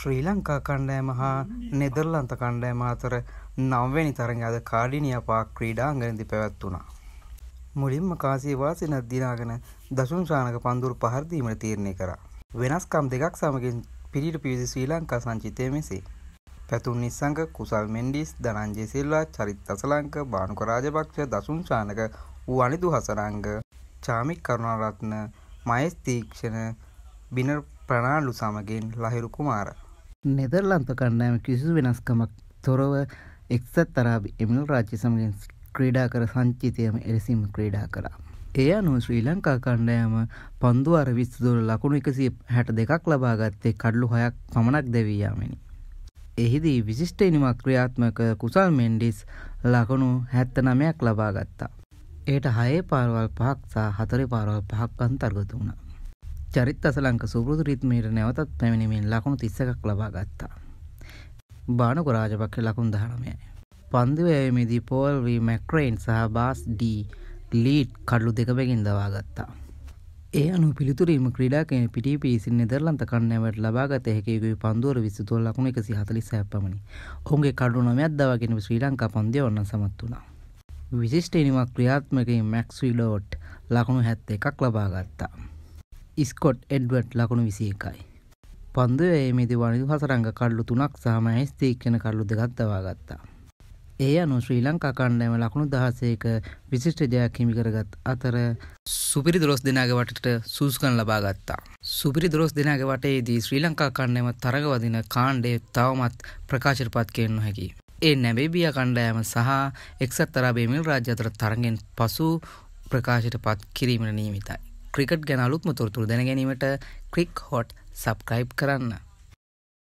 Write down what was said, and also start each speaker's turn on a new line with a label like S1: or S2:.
S1: ශ්‍රී ලංකා කණ්ඩෑම හා නෙදර්ලන්ත කණ්ඩෑම අතර නම්වැනි තරඟ අද කාඩිනියපා ක්‍රීඩාංගනදි පැවැත්වුණා. මුලින්ම කාසිය වාසින දිනාගෙන දසුන්ශානක පන්දුරු පහරදීමට තීරණය කර. වෙනස්කම් දෙකක් සමගින් පිරිට පිවිසි ශ්‍රී ලංකා සංචිතය මෙසේ. පැතුන් නිස්සංක කුසල් මෙන්ඩිස් දනංජේ සිල්ලා චරිත් අසලංක බානුක රාජපක්ෂ දසුන්ශානක වනිදු හසරංග චාමික් කරුණාරත්න මයස් තීක්ෂණ බිනර් ප්‍රනාඩු සමගින් ලහිරු කුමාර
S2: නෙදර්ලන්ත කණ්ඩෑම කිසිදු වෙනස්කමක් තොරව එක්සත් තරාබි එමිල් රාජ්‍ය සමගෙන් ක්‍රීඩා කර සංචිතයම එලෙසිම ක්‍රීඩා කළා. ඒ අනුව ශ්‍රී ලංකා කණ්ඩයම පන්දුවර විස්තුදුර ලකුණු එකසිය හැට දෙකක් ලබාගත්තේ කඩ්ලු හයක් පමණක් දැවීයාමෙනි. එහිදී විශිෂ්ට නිමක් ක්‍රියාත්මක කුසල් මෙන්ඩිස් ලකුණු හැත්ත නමයක් ලබාගත්තා. ඒට හයේ පාරවල් පහක් සහ හතරි පාරවල් පහක් අන්තර්ගත වුණා. චරිත් අසලංක සුපුරුදු රිද්මයට නැවතත් පැමිණීමෙන් ලකුණු 31ක් ලබා ගත්තා. බානුක රාජපක්ෂ ලකුණු 19යි. පන්දු වැයීමේදී පෝල් වී මැක්රේන් සහ බාස් ඩී ලීඩ් කඩලු දෙක බැගින් දවා ගත්තා. ඒ අනු පිළිතුරීම ක්‍රීඩාකෙන පිටි පිසින් නෙදරලන්ත කන්නෑවට ලබාගත හැකයගේ පන්දුවර විසිතුවල් ලකුණ එකසි හතලි සැපමණි ඔහුගේ කඩු නොමැත් දවාගෙන ශ්‍රී ලංකා පන්දය ඔන්න සමත් වුණා. විශිෂ්ටනිමක් ක්‍රියාත්මකින් මැක්ස්විලෝට් ලකුණු හැත්ත එකක් ලබාගත්තා. ස්කොට් එඩ්වට් ලකුණු විසි එකයි. පන්දුවේ මෙදි වනිදු හසරංග කල්ලු තුනක් සහම ඇස්තීක්ෂණ කල්ලු දෙගත්තවා ගත්තා. ඒ අනු ශ්‍රී ලංකා කණ්ඩෑම ලකුණු දහසේක විසිෂ්ට ජයක් හිමිකරගත් අතර සුපිරි දොස් දෙනාග වටට සූස්කන් ලබා ගත්තා. සුපිරි දොස් දෙනාග වටේදී ශ්‍රී ලංකා කණ්ඩෑම තරගවදින කාණ්ඩේ තවමත් ප්‍රකාශයට පත් කෙන් නොහැකි. ඒ නැබේබිය කණ්ඩෑම සහ එක්සත් තරබේමිල් රාජ්‍යතර තරගෙන් පසු ප්‍රකාශයට පත් කිරීමට නීමිතයි. ක්‍රිකට් ගැනලුත්ම තොරතුර දැනගැනීමට ක්‍රික් හොට් සබ්ක්‍රයිබ් කරන්න